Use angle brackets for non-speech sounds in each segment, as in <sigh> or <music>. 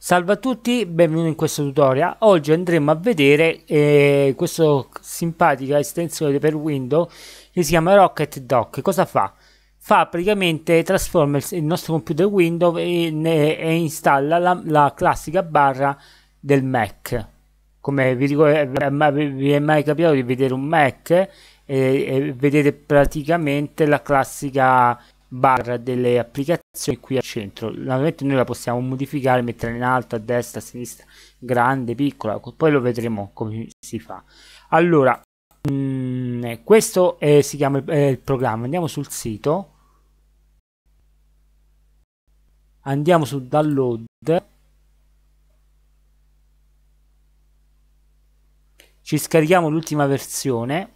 Salve a tutti, benvenuti in questo tutorial. Oggi andremo a vedere eh, questa simpatica estensione per Windows che si chiama Rocket Dock. Cosa fa? Fa praticamente trasforma il nostro computer Windows e, ne, e installa la, la, classica barra del Mac. Come vi, ricordo, eh, vi è mai capitato di vedere un Mac eh, e, e vedere praticamente la classica barra delle applicazioni qui al centro naturalmente noi la possiamo modificare mettere in alto a destra a sinistra grande piccola poi lo vedremo come si fa allora mh, mm, eh, questo è, eh, si chiama è eh, il programma andiamo sul sito andiamo su download ci scarichiamo l'ultima versione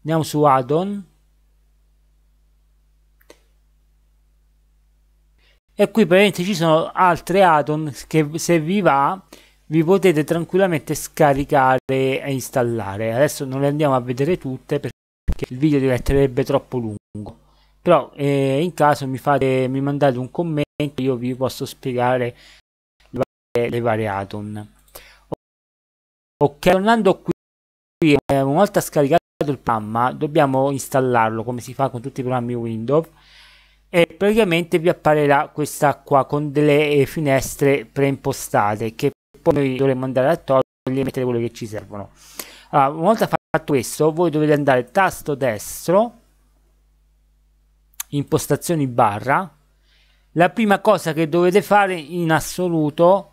andiamo su add-on e qui praticamente ci sono altre add che se vi va vi potete tranquillamente scaricare e installare adesso non le andiamo a vedere tutte perché il video diventerebbe troppo lungo però eh, in caso mi, fate, mi mandate un commento io vi posso spiegare le varie, le varie add ok tornando qui eh, una volta scaricato il programma dobbiamo installarlo come si fa con tutti i programmi windows e praticamente vi apparirà questa qua con delle eh, finestre preimpostate che poi noi dovremo andare a togliere e mettere quelle che ci servono allora, una volta fatto questo voi dovete andare tasto destro impostazioni barra la prima cosa che dovete fare in assoluto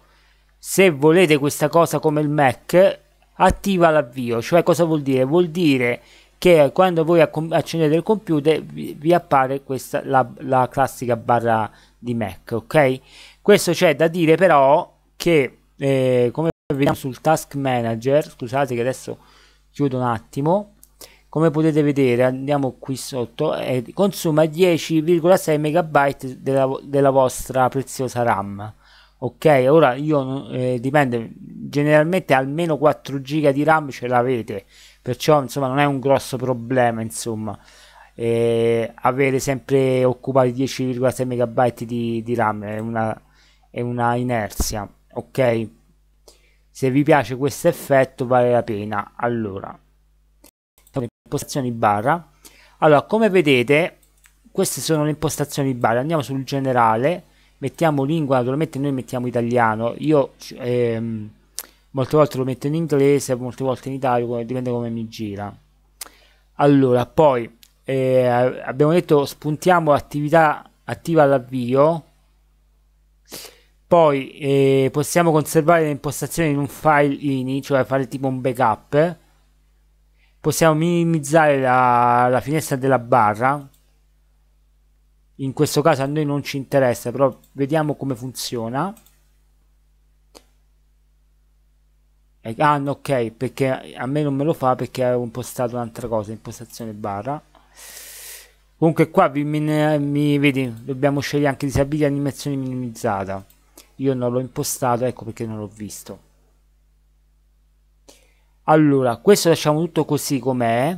se volete questa cosa come il Mac attiva l'avvio cioè cosa vuol dire vuol dire che quando voi accendete il computer vi, vi appare questa la, la, classica barra di Mac ok questo c'è da dire però che eh, come vediamo sul task manager scusate che adesso chiudo un attimo come potete vedere andiamo qui sotto eh, consuma 10,6 MB della, della, vostra preziosa ram ok ora io eh, dipende generalmente almeno 4 GB di ram ce l'avete perciò insomma non è un grosso problema insomma eh, avere sempre occupati 10,6 MB di, di, RAM è una, è una inerzia ok se vi piace questo effetto vale la pena allora impostazioni barra allora come vedete queste sono le impostazioni barra andiamo sul generale mettiamo lingua naturalmente noi mettiamo italiano io ehm, molte volte lo metto in inglese, molte volte in italiano, dipende come mi gira. Allora, poi eh, abbiamo detto spuntiamo attività attiva all'avvio, poi eh, possiamo conservare le impostazioni in un file ini, cioè fare tipo un backup, possiamo minimizzare la, la finestra della barra, in questo caso a noi non ci interessa, però vediamo come funziona. E, ah no ok perché a me non me lo fa perché avevo impostato un'altra cosa impostazione barra comunque qua vi, mi, mi vedi dobbiamo scegliere anche disabilità animazione minimizzata io non l'ho impostato ecco perché non l'ho visto allora questo lasciamo tutto così com'è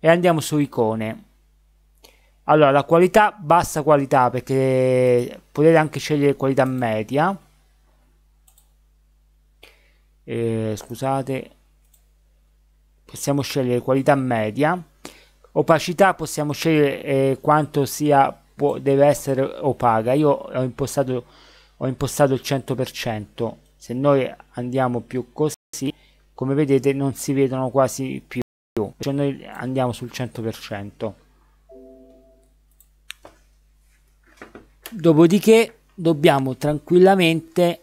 e andiamo su icone allora la qualità bassa qualità perché potete anche scegliere qualità media eh, scusate possiamo scegliere qualità media opacità possiamo scegliere eh, quanto sia può, deve essere opaca io ho impostato ho impostato il 100% se noi andiamo più così come vedete non si vedono quasi più cioè noi andiamo sul 100% dopodiché dobbiamo tranquillamente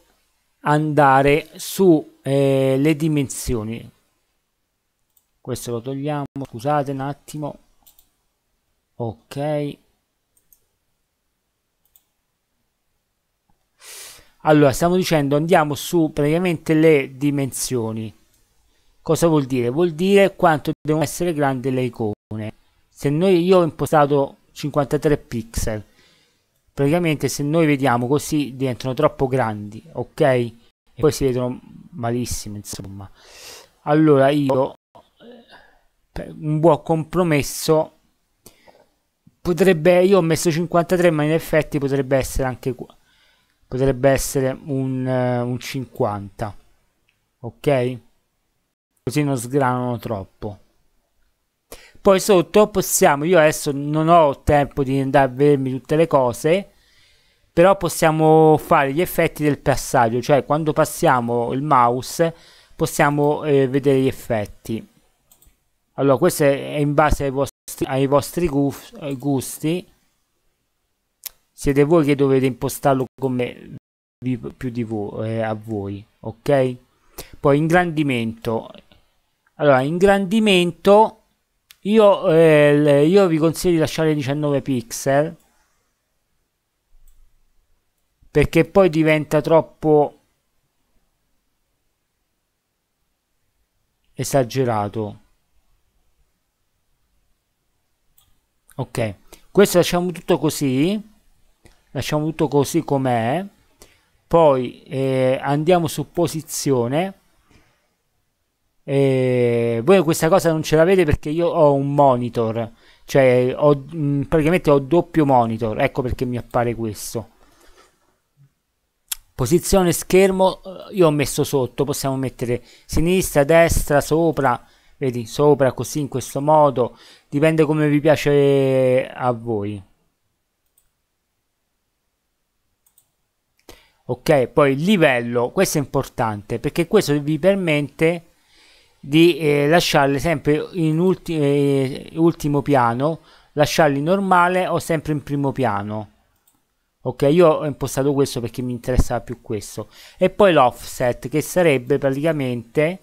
andare su eh, le dimensioni questo lo togliamo scusate un attimo ok allora stiamo dicendo andiamo su praticamente le dimensioni cosa vuol dire vuol dire quanto devono essere grandi le icone se noi io ho impostato 53 pixel praticamente se noi vediamo così diventano troppo grandi ok poi si vedono malissimo, insomma. Allora io, eh, un buon compromesso, potrebbe, io ho messo 53, ma in effetti potrebbe essere anche qua. Potrebbe essere un, eh, un 50, ok? Così non sgranano troppo poi sotto possiamo io adesso non ho tempo di andare a vedermi tutte le cose però possiamo fare gli effetti del passaggio, cioè quando passiamo il mouse possiamo eh, vedere gli effetti. Allora, questo è in base ai vostri, ai vostri gusti. Siete voi che dovete impostarlo come vi, più di voi, eh, a voi, ok? Poi ingrandimento. Allora, ingrandimento, io, eh, io vi consiglio di lasciare 19 pixel perché poi diventa troppo esagerato. Ok, questo lasciamo tutto così, lasciamo tutto così com'è, poi eh, andiamo su posizione. Eh, voi questa cosa non ce l'avete perché io ho un monitor, cioè ho, mh, praticamente ho doppio monitor, ecco perché mi appare questo. Posizione schermo, eh, io ho messo sotto, possiamo mettere sinistra, destra, sopra, vedi, sopra, così, in questo modo, dipende come vi piace a voi. ok poi il livello questo è importante perché questo vi permette di eh, lasciarli sempre in ulti eh, ultimo piano lasciarli normale o sempre in primo piano ok io ho impostato questo perché mi interessava più questo e poi l'offset che sarebbe praticamente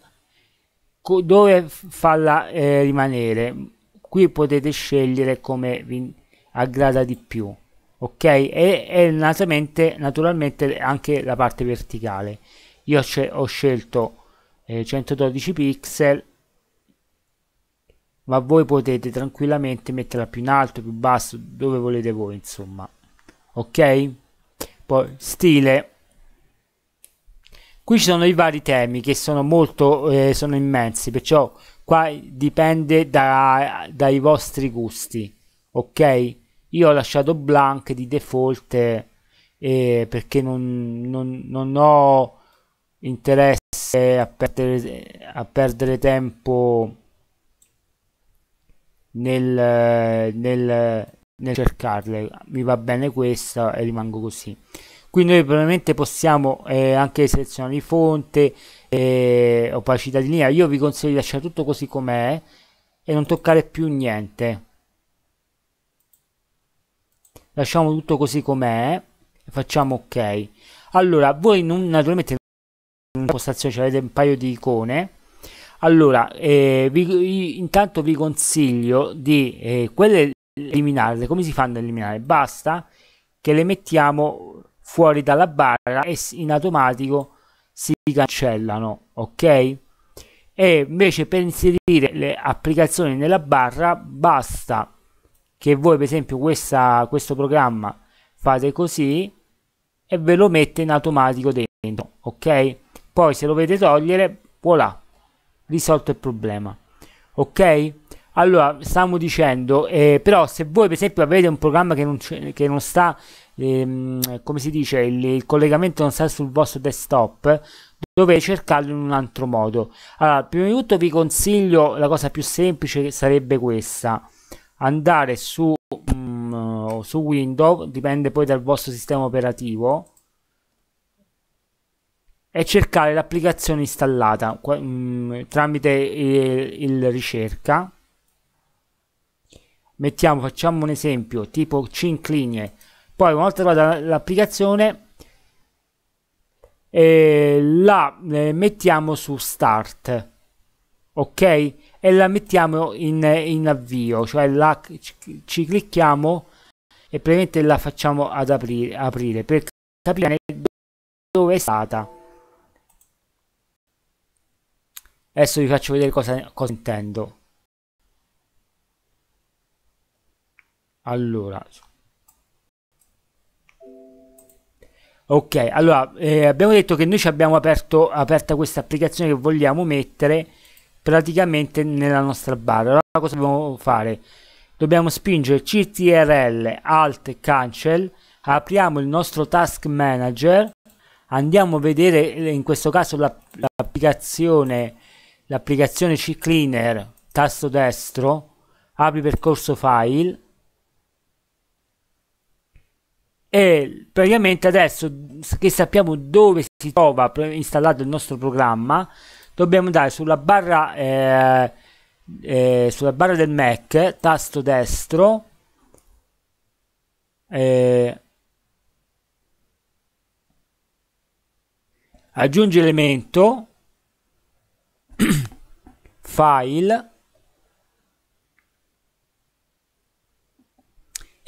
dove farla eh, rimanere qui potete scegliere come vi aggrada di più ok e, e naturalmente, naturalmente anche la parte verticale io ho scelto eh, 112 pixel ma voi potete tranquillamente metterla più in alto più basso dove volete voi insomma ok poi stile qui ci sono i vari temi che sono molto eh, sono immensi perciò qua dipende da, dai vostri gusti ok io ho lasciato blank di default eh, perché non, non, non, ho interesse a perdere, a perdere tempo nel, nel nel cercarle mi va bene questa e rimango così quindi noi probabilmente possiamo eh, anche selezionare di fonte eh, opacità di linea io vi consiglio di lasciare tutto così com'è e non toccare più niente lasciamo tutto così com'è e facciamo ok allora voi non, naturalmente in una postazione cioè avete un paio di icone allora eh, vi, intanto vi consiglio di eh, quelle eliminarle. Come si fanno ad eliminare? Basta che le mettiamo fuori dalla barra e in automatico si cancellano, ok? E invece per inserire le applicazioni nella barra basta che voi per esempio questa, questo programma fate così e ve lo mette in automatico dentro, ok? Poi se lo dovete togliere, voilà, risolto il problema, ok? Allora, stavamo dicendo, eh, però se voi per esempio avete un programma che non, che non sta, ehm, come si dice, il, il, collegamento non sta sul vostro desktop, dovete cercarlo in un altro modo. Allora, prima di tutto vi consiglio, la cosa più semplice che sarebbe questa, andare su, mh, mm, su Windows, dipende poi dal vostro sistema operativo, e cercare l'applicazione installata mh, mm, tramite eh, il ricerca mettiamo facciamo un esempio tipo 5 linee poi una volta trovata l'applicazione eh, la eh, mettiamo su start ok e la mettiamo in, in avvio cioè la, ci, ci clicchiamo e praticamente la facciamo ad aprire, aprire per capire dove è stata adesso vi faccio vedere cosa, cosa intendo Allora, ok, allora eh, abbiamo detto che noi ci abbiamo aperto, aperta questa applicazione che vogliamo mettere praticamente nella nostra barra. Allora cosa dobbiamo fare? Dobbiamo spingere CTRL Alt Cancel, apriamo il nostro Task Manager, andiamo a vedere eh, in questo caso l'applicazione l'applicazione C tasto destro, apri percorso file e praticamente adesso che sappiamo dove si trova installato il nostro programma dobbiamo andare sulla barra eh, eh, sulla barra del Mac tasto destro eh, aggiungi elemento <clears throat> file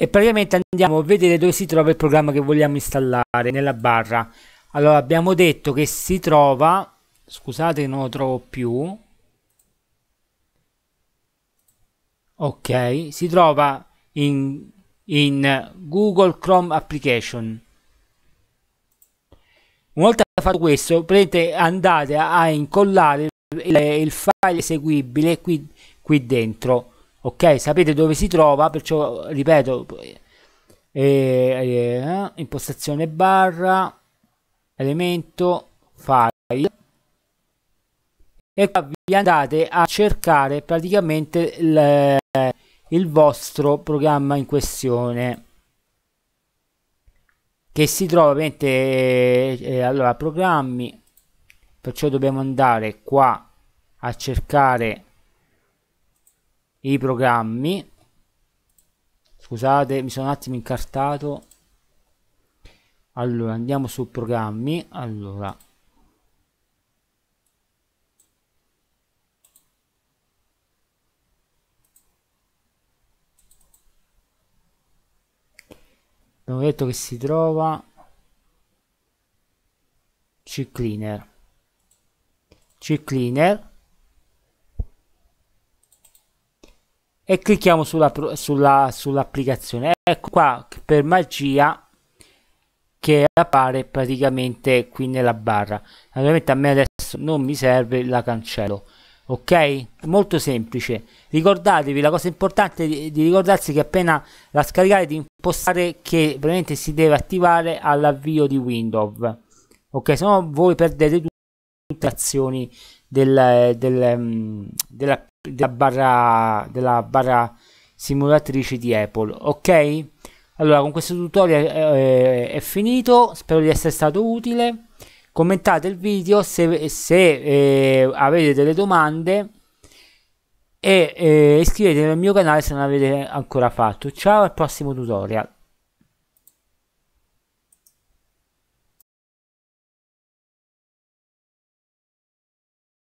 e praticamente andiamo a vedere dove si trova il programma che vogliamo installare nella barra allora abbiamo detto che si trova scusate non lo trovo più ok si trova in, in google chrome application una volta fatto questo andate a, incollare il, il, file eseguibile qui, qui dentro ok sapete dove si trova perciò ripeto eh, eh, eh, impostazione barra elemento file e qua vi andate a cercare praticamente il, il vostro programma in questione che si trova ovviamente eh, eh allora programmi perciò dobbiamo andare qua a cercare i programmi scusate mi sono un attimo incartato allora andiamo su programmi allora abbiamo detto che si trova C cleaner C cleaner e clicchiamo sulla, sulla, sull'applicazione. Ecco qua per magia che appare praticamente qui nella barra. Ovviamente a me adesso non mi serve, la cancello. Ok? Molto semplice. Ricordatevi, la cosa importante di, di ricordarsi che appena la scaricate di impostare che veramente si deve attivare all'avvio di Windows. Ok, se no voi perdete tutto tutte le azioni del, del, mm, della, della, barra, della barra simulatrice di Apple. Ok? Allora, con questo tutorial eh, è finito, spero di essere stato utile. Commentate il video se, se eh, avete delle domande e eh, iscrivetevi al mio canale se non l'avete ancora fatto. Ciao al prossimo tutorial.